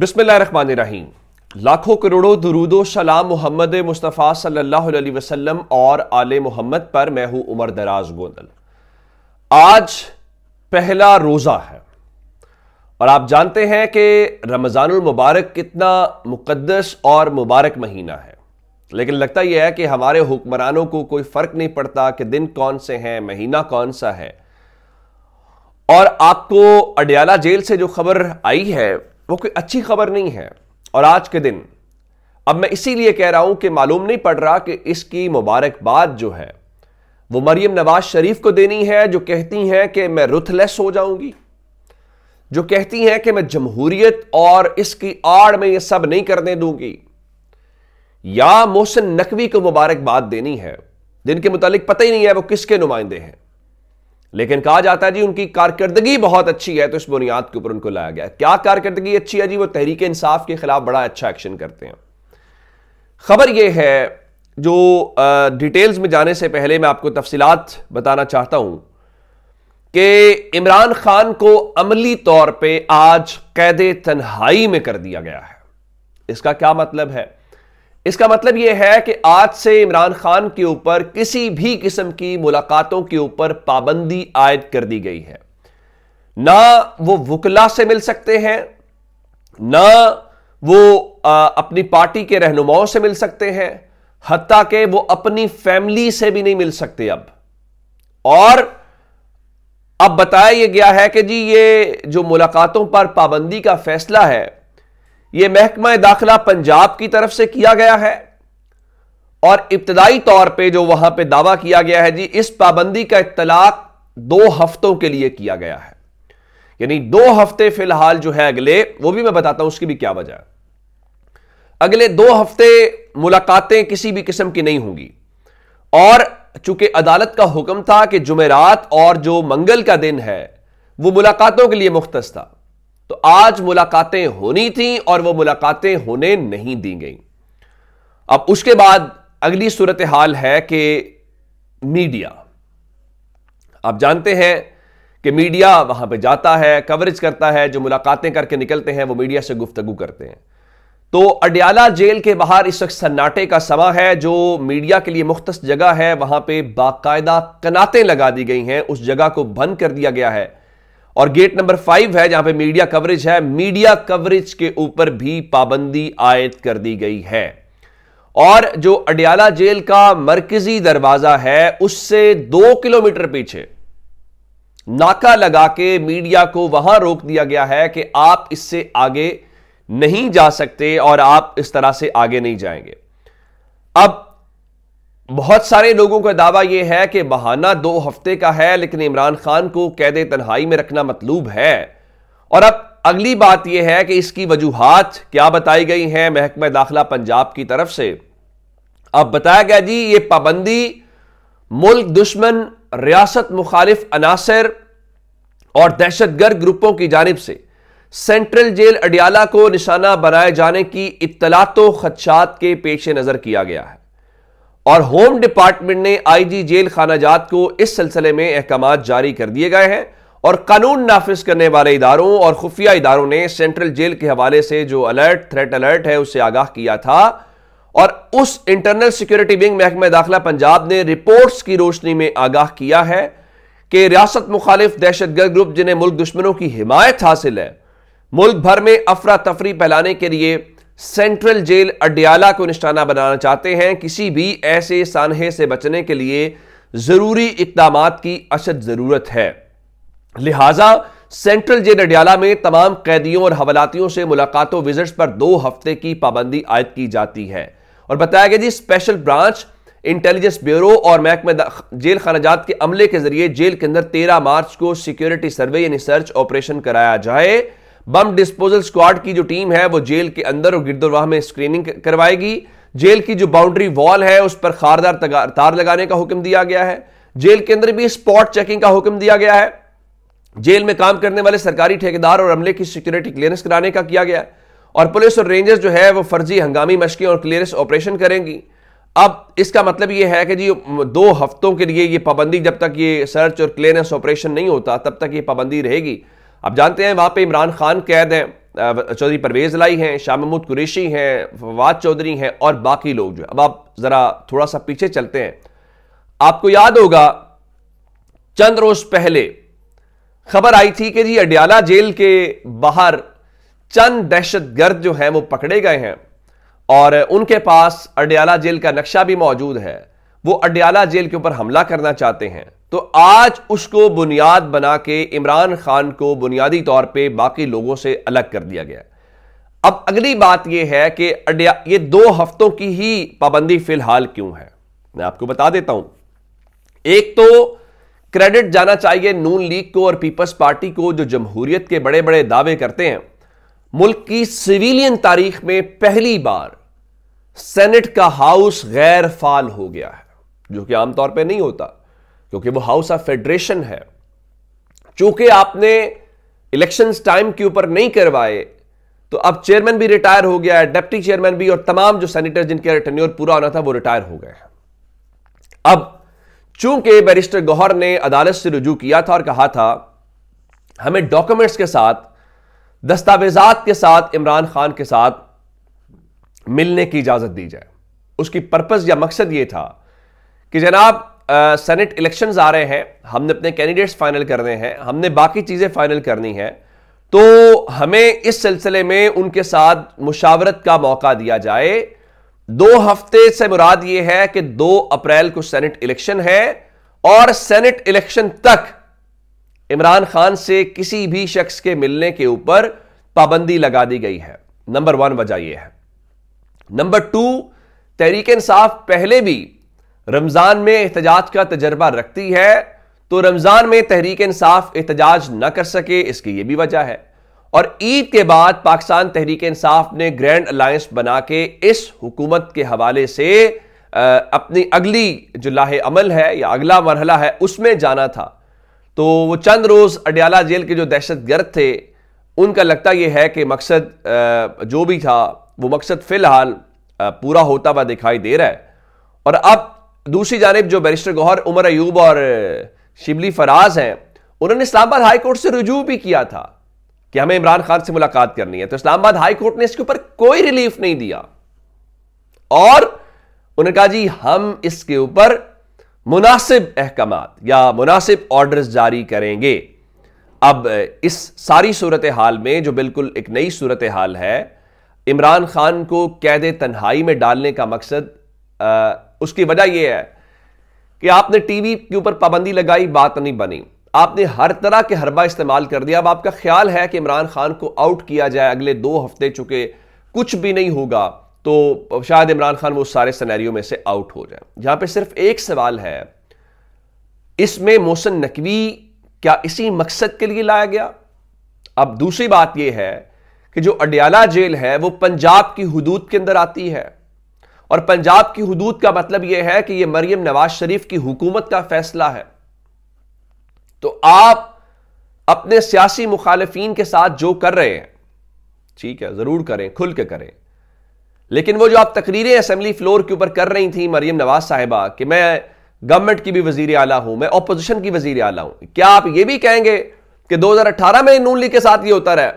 बिस्मिल्लाहिर्रहमानिर्रहीम लाखों करोड़ों दरूदो सलाम मोहम्मद मुस्तफ़ा सल्लल्लाहु अलैहि वसल्लम और आले मोहम्मद पर मैं हूं उमर दराज गोंदल आज पहला रोज़ा है और आप जानते हैं कि रमज़ानुल मुबारक कितना मुकद्दस और मुबारक महीना है लेकिन लगता यह है कि हमारे हुक्मरानों को कोई फ़र्क नहीं पड़ता कि दिन कौन से हैं महीना कौन सा है और आपको अडयाला जेल से जो खबर आई है वो कोई अच्छी खबर नहीं है और आज के दिन अब मैं इसीलिए कह रहा हूं कि मालूम नहीं पड़ रहा कि इसकी मुबारकबाद जो है वो मरियम नवाज शरीफ को देनी है जो कहती हैं कि मैं रुथलेस हो जाऊंगी जो कहती हैं कि मैं जमहूरियत और इसकी आड़ में ये सब नहीं करने दूंगी या मोहसिन नकवी को मुबारकबाद देनी है जिनके मुतालिक पता ही नहीं है वो किसके नुमाइंदे हैं लेकिन कहा जाता है जी उनकी कारकर्दगी बहुत अच्छी है तो इस बुनियाद के ऊपर उनको लाया गया क्या कारकर्दगी अच्छी है जी वो तहरीक इंसाफ के खिलाफ बड़ा अच्छा एक्शन करते हैं खबर यह है जो डिटेल्स में जाने से पहले मैं आपको तफसीलात बताना चाहता हूं कि इमरान खान को अमली तौर पे आज कैद तन्हाई में कर दिया गया है इसका क्या मतलब है इसका मतलब यह है कि आज से इमरान खान के ऊपर किसी भी किस्म की मुलाकातों के ऊपर पाबंदी आयद कर दी गई है ना वो वकला से मिल सकते हैं ना वो आ, अपनी पार्टी के रहनुमाओं से मिल सकते हैं हती के वो अपनी फैमिली से भी नहीं मिल सकते अब और अब बताया यह गया है कि जी ये जो मुलाकातों पर पाबंदी का फैसला है यह महकमा दाखिला पंजाब की तरफ से किया गया है और इब्तदाई तौर पर जो वहां पर दावा किया गया है जी इस पाबंदी का इतलाक दो हफ्तों के लिए किया गया है यानी दो हफ्ते फिलहाल जो है अगले वो भी मैं बताता हूं उसकी भी क्या वजह अगले दो हफ्ते मुलाकातें किसी भी किस्म की नहीं होंगी और चूंकि अदालत का हुक्म था कि जुमेरात और जो मंगल का दिन है वो मुलाकातों के लिए मुख्त था तो आज मुलाकातें होनी थी और वो मुलाकातें होने नहीं दी गई अब उसके बाद अगली सूरत हाल है कि मीडिया आप जानते हैं कि मीडिया वहां पे जाता है कवरेज करता है जो मुलाकातें करके निकलते हैं वो मीडिया से गुफ्तगु करते हैं तो अडियाला जेल के बाहर इस वक्त सन्नाटे का समा है जो मीडिया के लिए मुख्त जगह है वहां पे बाकायदा कनातें लगा दी गई हैं उस जगह को बंद कर दिया गया है और गेट नंबर फाइव है जहां पे मीडिया कवरेज है मीडिया कवरेज के ऊपर भी पाबंदी आयद कर दी गई है और जो अडियाला जेल का मरकजी दरवाजा है उससे दो किलोमीटर पीछे नाका लगा के मीडिया को वहां रोक दिया गया है कि आप इससे आगे नहीं जा सकते और आप इस तरह से आगे नहीं जाएंगे अब बहुत सारे लोगों का दावा यह है कि बहाना दो हफ्ते का है लेकिन इमरान खान को कैद तन्हाई में रखना मतलूब है और अब अगली बात यह है कि इसकी वजूहत क्या बताई गई हैं महकमा दाखिला पंजाब की तरफ से अब बताया गया जी ये पाबंदी मुल्क दुश्मन रियासत मुखालिफ अनासर और दहशतगर्द ग्रुपों की जानब से सेंट्रल जेल अडियाला को निशाना बनाए जाने की इतला तो खदशात के पेश नज़र किया गया है और होम डिपार्टमेंट ने आईजी जेल खानाजात को इस सिलसिले में अहकाम जारी कर दिए गए हैं और कानून नाफिज करने वाले इदारों और खुफिया इदारों ने सेंट्रल जेल के हवाले से जो अलर्ट थ्रेट अलर्ट है उससे आगाह किया था और उस इंटरनल सिक्योरिटी विंग महकमा दाखिला पंजाब ने रिपोर्ट्स की रोशनी में आगाह किया है कि रियासत मुखालिफ दहशतगर्द ग्रुप जिन्हें मुल्क दुश्मनों की हिमायत हासिल है मुल्क भर में अफरा तफरी फैलाने के लिए सेंट्रल जेल अडयाला को निशाना बनाना चाहते हैं किसी भी ऐसे सानहे से बचने के लिए ज़रूरी इकदाम की अशद ज़रूरत है लिहाजा सेंट्रल जेल अड्याला में तमाम कैदियों और हवालातियों से मुलाकातों विजिट्स पर दो हफ्ते की पाबंदी आयद की जाती है और बताया गया जी स्पेशल ब्रांच इंटेलिजेंस ब्यूरो और महकमे जेल खानाजात के अमले के जरिए जेल के अंदर तेरह मार्च को सिक्योरिटी सर्वे यानी सर्च ऑपरेशन कराया जाए बम डिस्पोजल स्क्वाड की जो टीम है वो जेल के अंदर और गिरदरवाह में स्क्रीनिंग करवाएगी जेल की जो बाउंड्री वॉल है उस पर खारदार तार लगाने का हुक्म दिया गया है जेल के अंदर भी स्पॉट चेकिंग का हुक्म दिया गया है जेल में काम करने वाले सरकारी ठेकेदार और अमले की सिक्योरिटी क्लियरेंस कराने का किया गया है और पुलिस और रेंजर्स जो है वो फर्जी हंगामी मशकें और क्लियरेंस ऑपरेशन करेंगी अब इसका मतलब ये है कि जी दो हफ्तों के लिए ये पाबंदी जब तक ये सर्च और क्लियरेंस ऑपरेशन नहीं होता तब तक ये पाबंदी रहेगी आप जानते हैं वहाँ पे इमरान खान कैद हैं चौधरी परवेज लाई हैं शाह महमूद कुरेशी हैं फवाद चौधरी हैं और बाकी लोग जो है अब आप ज़रा थोड़ा सा पीछे चलते हैं आपको याद होगा चंद रोज पहले खबर आई थी कि जी अडियाला जेल के बाहर चंद दहशतगर्द जो हैं वो पकड़े गए हैं और उनके पास अडियाला जेल का नक्शा भी मौजूद है वो अडियाला जेल के ऊपर हमला करना चाहते हैं तो आज उसको बुनियाद बना के इमरान खान को बुनियादी तौर पे बाकी लोगों से अलग कर दिया गया अब अगली बात यह है कि ये दो हफ्तों की ही पाबंदी फिलहाल क्यों है मैं आपको बता देता हूं एक तो क्रेडिट जाना चाहिए नून लीग को और पीपल्स पार्टी को जो जमहूरियत के बड़े बड़े दावे करते हैं मुल्क की सिविलियन तारीख में पहली बार सेनेट का हाउस गैर फाल हो गया है जो कि आमतौर पर नहीं होता क्योंकि वो हाउस ऑफ फेडरेशन है चूंकि आपने इलेक्शंस टाइम के ऊपर नहीं करवाए तो अब चेयरमैन भी रिटायर हो गया है डेप्टी चेयरमैन भी और तमाम जो सेनेटर जिनके टेन्योर पूरा होना था वो रिटायर हो गए हैं अब चूंकि बैरिस्टर गौहर ने अदालत से रुजू किया था और कहा था हमें डॉक्यूमेंट्स के साथ दस्तावेजात के साथ इमरान खान के साथ मिलने की इजाजत दी जाए उसकी पर्पज या मकसद यह था कि जनाब सेनेट इलेक्शंस आ रहे हैं हमने अपने कैंडिडेट्स फाइनल करने हैं हमने बाकी चीज़ें फाइनल करनी है तो हमें इस सिलसिले में उनके साथ मुशावरत का मौका दिया जाए दो हफ्ते से मुराद ये है कि दो अप्रैल को सेनेट इलेक्शन है और सेनेट इलेक्शन तक इमरान खान से किसी भी शख्स के मिलने के ऊपर पाबंदी लगा दी गई है नंबर वन वजह यह है नंबर टू तहरीक इंसाफ पहले भी रमज़ान में एहतजाज का तजर्बा रखती है तो रमज़ान में तहरीक इंसाफ एहतजाज न कर सके इसकी यह भी वजह है और ईद के बाद पाकिस्तान तहरीक इंसाफ ने ग्रैंड अलायंस बना के इस हुकूमत के हवाले से आ, अपनी अगली जो लाहे अमल है या अगला मरहला है उसमें जाना था तो वो चंद रोज़ अडियाला जेल के जो दहशत गर्द थे उनका लगता यह है कि मकसद आ, जो भी था वो मकसद फ़िलहाल पूरा होता हुआ दिखाई दे रहा है और अब दूसरी जानब जो बैरिस्टर गौहर उमर अयूब और शिबली फराज हैं उन्होंने इस्लामाबाद हाई कोर्ट से रजू भी किया था कि हमें इमरान खान से मुलाकात करनी है तो इस्लामाबाद हाई कोर्ट ने इसके ऊपर कोई रिलीफ नहीं दिया और उन्होंने कहा जी हम इसके ऊपर मुनासिब अहकाम या मुनासिब ऑर्डर जारी करेंगे अब इस सारी सूरत हाल में जो बिल्कुल एक नई सूरत हाल है इमरान खान को कैद तन्हाई में डालने का मकसद आ, उसकी वजह यह है कि आपने टीवी के ऊपर पाबंदी लगाई बात नहीं बनी आपने हर तरह के हरबा इस्तेमाल कर दिया अब आपका ख्याल है कि इमरान खान को आउट किया जाए अगले दो हफ्ते चुके कुछ भी नहीं होगा तो शायद इमरान खान वो सारे सनैरियो में से आउट हो जाए जहां पे सिर्फ एक सवाल है इसमें मोहसन नकवी क्या इसी मकसद के लिए लाया गया अब दूसरी बात यह है कि जो अडयाला जेल है वो पंजाब की हदूद के अंदर आती है और पंजाब की हदूद का मतलब यह है कि यह मरियम नवाज शरीफ की हुकूमत का फैसला है तो आप अपने सियासी मुखालफी के साथ जो कर रहे हैं ठीक है जरूर करें खुल के करें लेकिन वो जो आप तकरीरें असेंबली फ्लोर के ऊपर कर रही थी मरियम नवाज साहिबा कि मैं गवर्नमेंट की भी वजीर आला हूं मैं अपोजिशन की वजीर आला हूं क्या आप यह भी कहेंगे कि 2018 में नून लीग के साथ ये होता रहा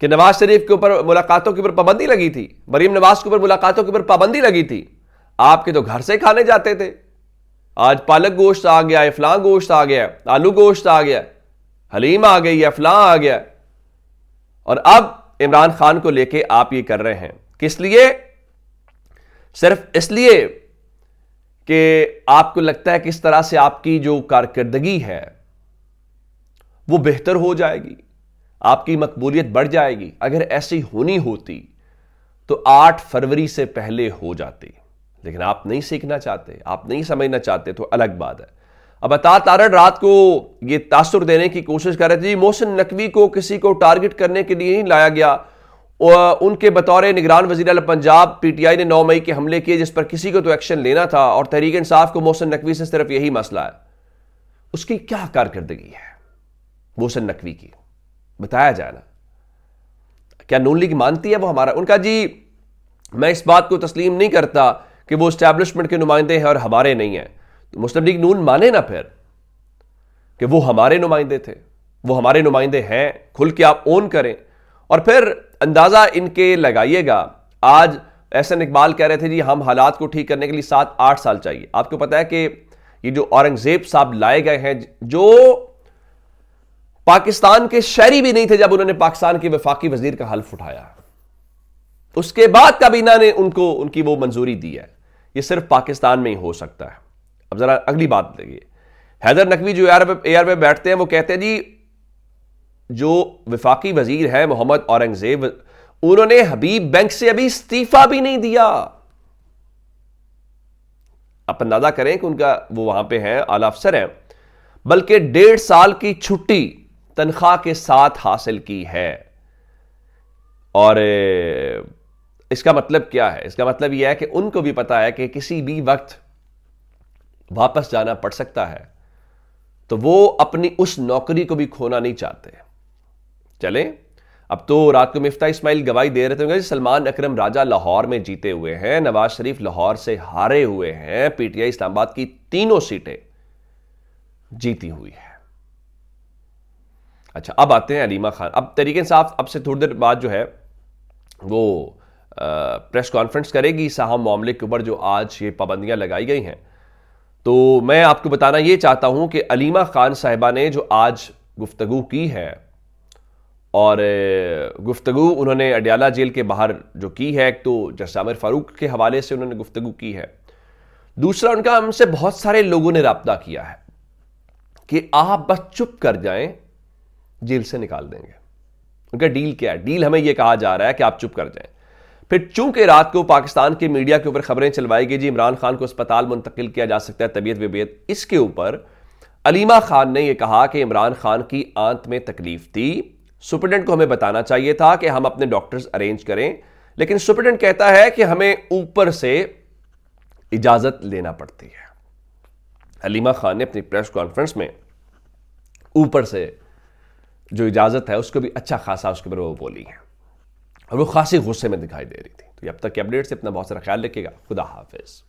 कि नवाज शरीफ के ऊपर मुलाकातों के ऊपर पाबंदी लगी थी मरीम नवाज के ऊपर मुलाकातों के ऊपर पाबंदी लगी थी आपके तो घर से खाने जाते थे आज पालक गोश्त आ गया फलां गोश्त आ गया आलू गोश्त आ गया हलीम आ गई या आ गया और अब इमरान खान को लेके आप ये कर रहे हैं किस लिए सिर्फ इसलिए कि आपको लगता है किस तरह से आपकी जो कारकर्दगी है वो बेहतर हो जाएगी आपकी मकबूलियत बढ़ जाएगी अगर ऐसी होनी होती तो 8 फरवरी से पहले हो जाती लेकिन आप नहीं सीखना चाहते आप नहीं समझना चाहते तो अलग बात है अब अता तारण रात को ये तासर देने की कोशिश कर रहे थे मोहसिन नकवी को किसी को टारगेट करने के लिए नहीं लाया गया उनके बतौर निगरान अल पंजाब पीटीआई ने 9 मई के हमले किए जिस पर किसी को तो एक्शन लेना था और तहरीक इंसाफ को मोहसिन नकवी से सिर्फ यही मसला है उसकी क्या कारकर्दगी है मोहसिन नकवी की बताया जाए ना क्या नून लीग मानती है वो हमारा उनका जी मैं इस बात को तस्लीम नहीं करता कि वो इस्टेब्लिशमेंट के नुमाइंदे हैं और हमारे नहीं हैं तो मुस्लिम लीग नून माने ना फिर कि वो हमारे नुमाइंदे थे वो हमारे नुमाइंदे हैं खुल के आप ओन करें और फिर अंदाज़ा इनके लगाइएगा आज एन इकबाल कह रहे थे जी हम हालात को ठीक करने के लिए सात आठ साल चाहिए आपको पता है कि ये जो औरंगज़ेब साहब लाए गए हैं जो पाकिस्तान के शहरी भी नहीं थे जब उन्होंने पाकिस्तान के वफाकी वजीर का हल्फ उठाया उसके बाद काबीना ने उनको उनकी वो मंजूरी दी है ये सिर्फ पाकिस्तान में ही हो सकता है अब जरा अगली बात देखिए हैदर नकवी जो एयर पे बैठते हैं वो कहते हैं जी जो विफाकी वजीर है मोहम्मद औरंगजेब उन्होंने हबीब बैंक से अभी इस्तीफा भी नहीं दिया आप अंदाजा करें कि उनका वो वहां पे हैं आला अफसर हैं बल्कि डेढ़ साल की छुट्टी तनख्वाह के साथ हासिल की है और इसका मतलब क्या है इसका मतलब यह है कि उनको भी पता है कि किसी भी वक्त वापस जाना पड़ सकता है तो वो अपनी उस नौकरी को भी खोना नहीं चाहते चले अब तो रात को मिफ्ता इस्माइल गवाही दे रहे थे सलमान अकरम राजा लाहौर में जीते हुए हैं नवाज शरीफ लाहौर से हारे हुए हैं पीटीआई इस्लामाबाद की तीनों सीटें जीती हुई है अच्छा अब आते हैं अलीमा खान अब तरीके साफ अब से थोड़ी देर बाद जो है वो आ, प्रेस कॉन्फ्रेंस करेगी साहब मामले के ऊपर जो आज ये पाबंदियां लगाई गई हैं तो मैं आपको बताना ये चाहता हूं कि अलीमा खान साहिबा ने जो आज गुफ्तगु की है और गुफ्तगु उन्होंने अडियाला जेल के बाहर जो की है एक तो जसामिर फारूक के हवाले से उन्होंने गुफ्तगु की है दूसरा उनका हमसे बहुत सारे लोगों ने रबता किया है कि आप बस चुप कर जाएं जेल से निकाल देंगे उनका डील क्या है डील हमें यह कहा जा रहा है कि आप चुप कर जाएं फिर चूंकि रात को पाकिस्तान के मीडिया के ऊपर खबरें चलवाई गई जी इमरान खान को अस्पताल मुंतकिल किया जा सकता है तबीयत वबियत इसके ऊपर अलीमा खान ने यह कहा कि इमरान खान की आंत में तकलीफ थी सुप्रिटेंट को हमें बताना चाहिए था कि हम अपने डॉक्टर्स अरेंज करें लेकिन सुप्रिटेंट कहता है कि हमें ऊपर से इजाजत लेना पड़ती है अलीमा खान ने अपनी प्रेस कॉन्फ्रेंस में ऊपर से जो इजाज़त है उसको भी अच्छा खासा उसके ऊपर वो बोली है और वो खासी गुस्से में दिखाई दे रही थी तो अब तक के अपडेट से अपना बहुत सारा ख्याल रखिएगा खुदा हाफिज़